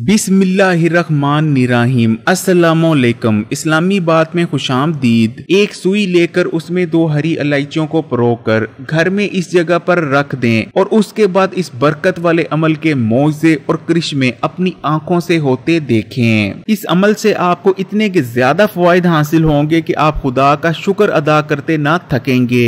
बिसमिल्लाम इस्लामी बात में खुशामदीद एक सुई लेकर उसमें दो हरी इलायचियों को परो कर घर में इस जगह पर रख दें और उसके बाद इस बरकत वाले अमल के मोजे और करिश्मे अपनी आंखों से होते देखें इस अमल से आपको इतने के ज्यादा फायदे हासिल होंगे कि आप खुदा का शुक्र अदा करते ना थकेंगे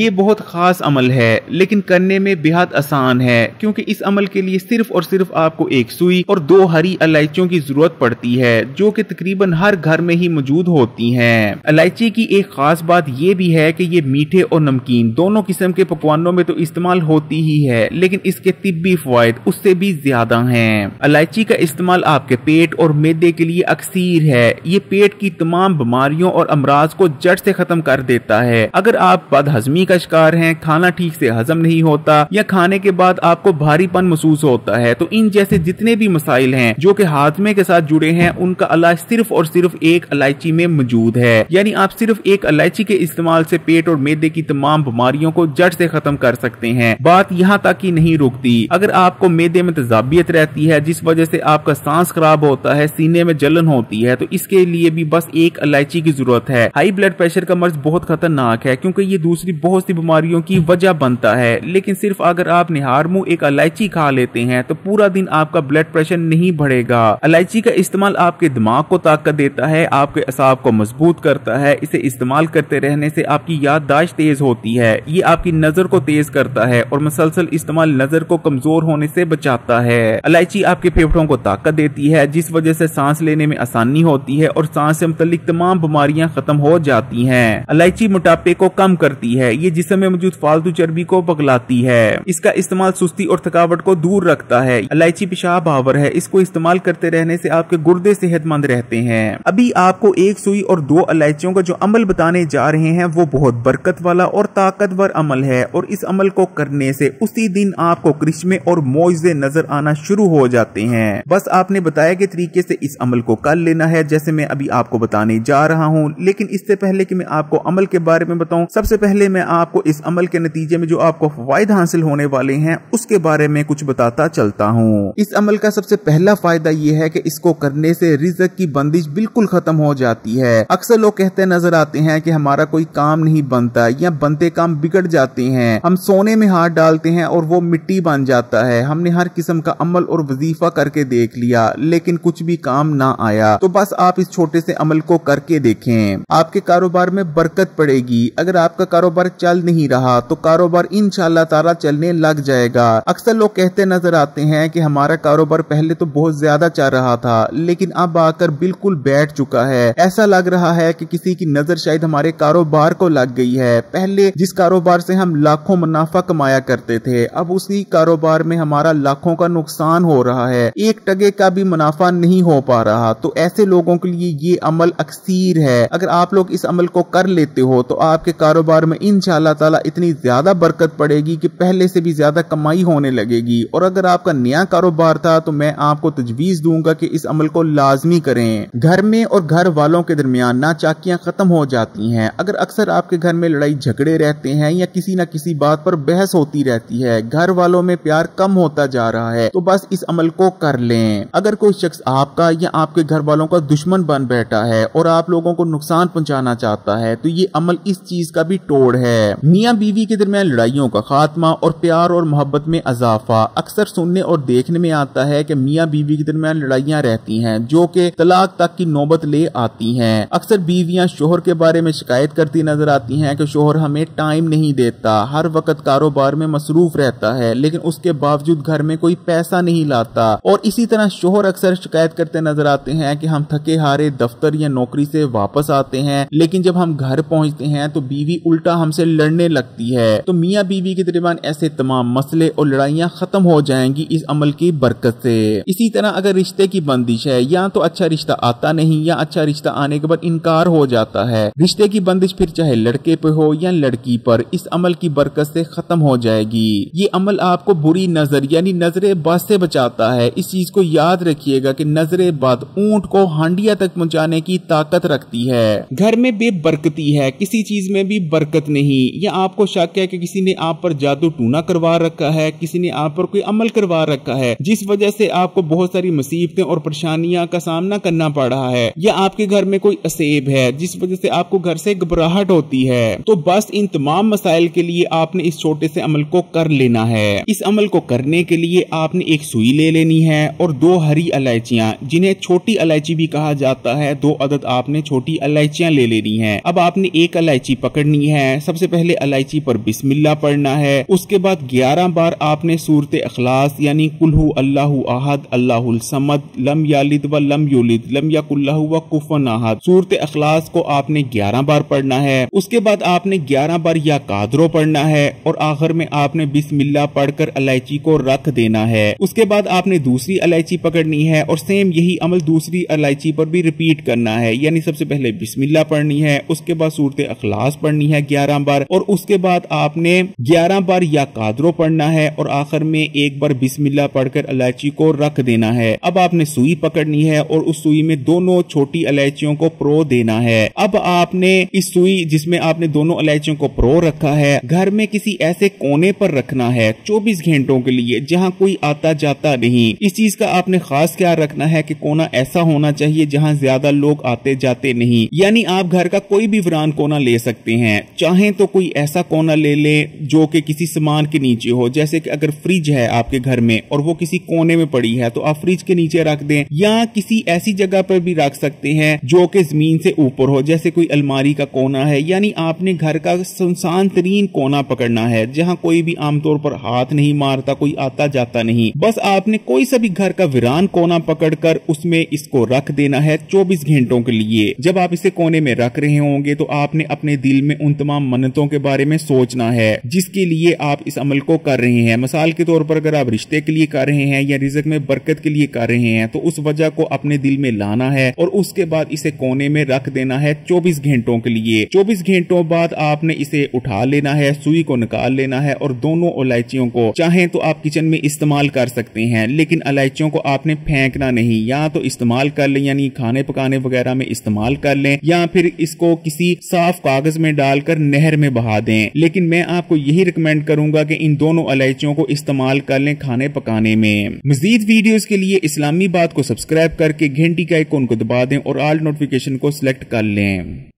ये बहुत खास अमल है लेकिन करने में बेहद आसान है क्योंकि इस अमल के लिए सिर्फ और सिर्फ आपको एक सुई और दो हरी इलायचियों की जरूरत पड़ती है जो कि तकरीबन हर घर में ही मौजूद होती हैं। इलायची की एक खास बात यह भी है कि ये मीठे और नमकीन दोनों किस्म के पकवानों में तो इस्तेमाल होती ही है लेकिन इसके तिब्बी फवायद उससे भी ज्यादा है इलायची का इस्तेमाल आपके पेट और मैदे के लिए अक्सर है ये पेट की तमाम बीमारियों और अमराज को जड़ से खत्म कर देता है अगर आप बद हजमी का शिकार है खाना ठीक से हजम नहीं होता या खाने के बाद आपको भारीपन महसूस होता है तो इन जैसे जितने भी मसाइल हैं जो कि हाथमे के साथ जुड़े हैं उनका अलाय सिर्फ और सिर्फ एक इलायची में मौजूद है यानी आप सिर्फ एक इलायची के इस्तेमाल से पेट और मेदे की तमाम बीमारियों को जड़ से खत्म कर सकते हैं बात यहाँ तक ही नहीं रुकती अगर आपको मेदे में तजाबियत रहती है जिस वजह से आपका सांस खराब होता है सीने में जलन होती है तो इसके लिए भी बस एक इलायची की जरूरत है हाई ब्लड प्रेशर का मर्ज बहुत खतरनाक है क्योंकि ये दूसरी बहुत सी बीमारियों की वजह बनता है लेकिन सिर्फ अगर आप निहार मुंह एक इलायची खा लेते हैं तो पूरा दिन आपका ब्लड प्रेशर नहीं नहीं बढ़ेगा इलायची का इस्तेमाल आपके दिमाग को ताकत देता है आपके असाब को मजबूत करता है इसे इस्तेमाल करते रहने से आपकी याददाश्त तेज होती है ये आपकी नजर को तेज करता है और मसलसल इस्तेमाल नजर को कमजोर होने से बचाता है इलायची आपके फेफड़ों को ताकत देती है जिस वजह से सांस लेने में आसानी होती है और सांस से मुतलिक तमाम बीमारियां खत्म हो जाती है इलायची मोटापे को कम करती है ये जिसम में मौजूद फालतू चर्बी को पगलाती है इसका इस्तेमाल सुस्ती और थकावट को दूर रखता है इलायची पेशाब आवर है इसको इस्तेमाल करते रहने से आपके गुर्दे सेहतमंद रहते हैं अभी आपको एक सुई और दो इलायचियों का जो अमल बताने जा रहे हैं वो बहुत बरकत वाला और ताकतवर अमल है और इस अमल को करने से उसी दिन आपको करिश्मे और मोजे नजर आना शुरू हो जाते हैं बस आपने बताया के तरीके से इस अमल को कर लेना है जैसे मैं अभी आपको बताने जा रहा हूँ लेकिन इससे पहले की मैं आपको अमल के बारे में बताऊँ सबसे पहले मैं आपको इस अमल के नतीजे में जो आपको फायदा हासिल होने वाले हैं उसके बारे में कुछ बताता चलता हूँ इस अमल का सबसे पहला पहला फायदा ये है कि इसको करने से रिजक की बंदिश बिल्कुल खत्म हो जाती है अक्सर लोग कहते नजर आते हैं कि हमारा कोई काम नहीं बनता या बनते काम बिगड़ जाते हैं हम सोने में हाथ डालते हैं और वो मिट्टी बन जाता है हमने हर किस्म का अमल और वजीफा करके देख लिया लेकिन कुछ भी काम ना आया तो बस आप इस छोटे से अमल को करके देखें आपके कारोबार में बरकत पड़ेगी अगर आपका कारोबार चल नहीं रहा तो कारोबार इन तारा चलने लग जाएगा अक्सर लोग कहते नजर आते हैं कि हमारा कारोबार पहले तो बहुत ज्यादा चाह रहा था लेकिन अब आकर बिल्कुल बैठ चुका है ऐसा लग रहा है कि किसी की नजर शायद हमारे कारोबार को लग गई है पहले जिस कारोबार से हम लाखों मुनाफा कमाया करते थे अब उसी कारोबार में हमारा लाखों का नुकसान हो रहा है एक टगे का भी मुनाफा नहीं हो पा रहा तो ऐसे लोगों के लिए ये अमल अक्सर है अगर आप लोग इस अमल को कर लेते हो तो आपके कारोबार में इन ताला इतनी ज्यादा बरकत पड़ेगी कि पहले से भी ज्यादा कमाई होने लगेगी और अगर आपका नया कारोबार था तो मैं आपको आपको तजवीज दूंगा कि इस अमल को लाजमी करें घर में और घर वालों के दरमियान नाचाकियां खत्म हो जाती हैं अगर अक्सर आपके घर में लड़ाई झगड़े रहते हैं या किसी न किसी बात पर बहस होती रहती है घर वालों में प्यार कम होता जा रहा है तो बस इस अमल को कर ले अगर कोई शख्स आपका या आपके घर वालों का दुश्मन बन बैठा है और आप लोगों को नुकसान पहुँचाना चाहता है तो ये अमल इस चीज का भी तोड़ है मियाँ बीवी के दरमियान लड़ाइयों का खात्मा और प्यार और मोहब्बत में अजाफा अक्सर सुनने और देखने में आता है की मियाँ बीवी के दरमियान लड़ाइयाँ रहती हैं जो कि तलाक तक की नौबत ले आती हैं अक्सर बीविया शोहर के बारे में शिकायत करती नजर आती हैं कि शोहर हमें टाइम नहीं देता हर वक्त कारोबार में मसरूफ रहता है लेकिन उसके बावजूद घर में कोई पैसा नहीं लाता और इसी तरह शोहर अक्सर शिकायत करते नजर आते हैं कि हम थके हारे दफ्तर या नौकरी से वापस आते हैं लेकिन जब हम घर पहुंचते हैं तो बीवी उल्टा हमसे लड़ने लगती है तो मियाँ बीवी के दरमियान ऐसे तमाम मसले और लड़ाइयाँ खत्म हो जाएंगी इस अमल की बरकत से इसी तरह अगर रिश्ते की बंदिश है या तो अच्छा रिश्ता आता नहीं या अच्छा रिश्ता आने के बाद इनकार हो जाता है रिश्ते की बंदिश फिर चाहे लड़के पे हो या लड़की पर इस अमल की बरकत से खत्म हो जाएगी ये अमल आपको बुरी नजर यानी नजरे बद से बचाता है इस चीज को याद रखिएगा कि नजर बद ऊंट को हांडिया तक पहुँचाने की ताकत रखती है घर में बेबरकती है किसी चीज में भी बरकत नहीं या आपको शक है की किसी ने आप पर जादू टूना करवा रखा है किसी ने आप पर कोई अमल करवा रखा है जिस वजह से आपको बहुत सारी मुसीबतें और परेशानियां का सामना करना पड़ रहा है या आपके घर में कोई असेब है जिस वजह से आपको घर से घबराहट होती है तो बस इन तमाम मसाइल के लिए आपने इस छोटे से अमल को कर लेना है इस अमल को करने के लिए आपने एक सुई ले लेनी है और दो हरी अलायचियाँ जिन्हें छोटी इलायची भी कहा जाता है दो अदद आपने छोटी इलायचियां ले लेनी है अब आपने एक इलायची पकड़नी है सबसे पहले इलायची पर बिस्मिल्ला पढ़ना है उसके बाद ग्यारह बार आपने सूरत अखलास यानी कुल्हू अल्लाह आहद अल्लाहमद लम यालिद व लम यूलिद लम याकुल्लाह व कुफन अहद सूरत अखलास को आपने ग्यारह बार पढ़ना है उसके बाद आपने ग्यारह बार या कादरो पढ़ना है और आखिर में आपने बिस्मिल्ला पढ़कर अलायची को रख देना है उसके बाद आपने दूसरी अलायची पकड़नी है और सेम यही अमल दूसरी अलायची पर भी रिपीट करना है यानी सबसे पहले बिस्मिल्ला पढ़नी है उसके बाद सूरत अखलास पढ़नी है ग्यारह बार और उसके बाद आपने ग्यारह बार या कादरो पढ़ना है और आखिर में एक बार बिस्मिल्ला पढ़कर अलायची को रख देना है अब आपने सुई पकड़नी है और उस सुई में दोनों छोटी अलायचियों को प्रो देना है अब आपने इस सुई जिसमें आपने दोनों अलायचियों को प्रो रखा है घर में किसी ऐसे कोने पर रखना है चौबीस घंटों के लिए जहाँ कोई आता जाता नहीं इस चीज का आपने खास ख्याल रखना है की कोना ऐसा होना चाहिए जहाँ ज्यादा लोग आते जाते नहीं यानी आप घर का कोई भी वरान कोना ले सकते हैं चाहे तो कोई ऐसा कोना ले ले जो कि किसी सामान के नीचे हो जैसे कि अगर फ्रिज है आपके घर में और वो किसी कोने में पड़ी है तो तो आप फ्रिज के नीचे रख दें या किसी ऐसी जगह पर भी रख सकते हैं जो कि जमीन से ऊपर हो जैसे कोई अलमारी का कोना है यानी आपने घर का सुनसान तरीन कोना पकड़ना है जहाँ कोई भी आमतौर पर हाथ नहीं मारता कोई आता जाता नहीं बस आपने कोई सा भी घर का वीरान कोना पकड़कर उसमें इसको रख देना है चौबीस घंटों के लिए जब आप इसे कोने में रख रहे होंगे तो आपने अपने दिल में उन तमाम मन्नतों के बारे में सोचना है जिसके लिए आप इस अमल को कर रहे हैं मिसाल के तौर पर अगर आप रिश्ते के लिए कर रहे हैं या रिजक में बरकत बरकत के लिए कर रहे हैं तो उस वजह को अपने दिल में लाना है और उसके बाद इसे कोने में रख देना है चौबीस घंटों के लिए चौबीस घंटों बाद आपने इसे उठा लेना है सुई को निकाल लेना है और दोनों इलायचियों को चाहे तो आप किचन में इस्तेमाल कर सकते हैं लेकिन इलायचियों को आपने फेंकना नहीं या तो इस्तेमाल कर ले यानी खाने पकाने वगैरह में इस्तेमाल कर ले या फिर इसको किसी साफ कागज में डालकर नहर में बहा दे लेकिन मैं आपको यही रिकमेंड करूंगा की इन दोनों इलायचियों को इस्तेमाल कर ले खाने पकाने में मजीद वीडियो वीडियोस के लिए इस्लामी बात को सब्सक्राइब करके घंटी के आइकॉन को दबा दें और ऑल नोटिफिकेशन को सिलेक्ट कर लें